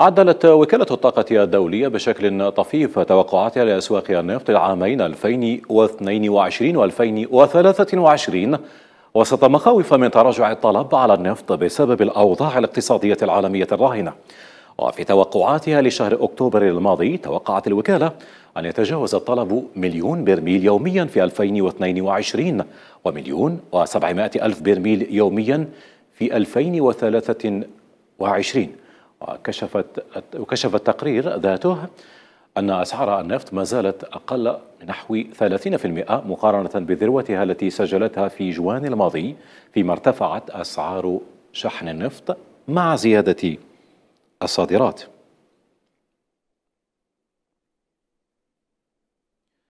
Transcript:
عدلت وكالة الطاقة الدولية بشكل طفيف توقعاتها لأسواق النفط العامين 2022 و 2023 وسط مخاوف من تراجع الطلب على النفط بسبب الأوضاع الاقتصادية العالمية الراهنة وفي توقعاتها لشهر أكتوبر الماضي توقعت الوكالة أن يتجاوز الطلب مليون برميل يوميا في 2022 ومليون و ألف برميل يوميا في 2023 وكشفت وكشف التقرير ذاته أن أسعار النفط ما زالت أقل بنحو 30% مقارنة بذروتها التي سجلتها في جوان الماضي فيما ارتفعت أسعار شحن النفط مع زيادة الصادرات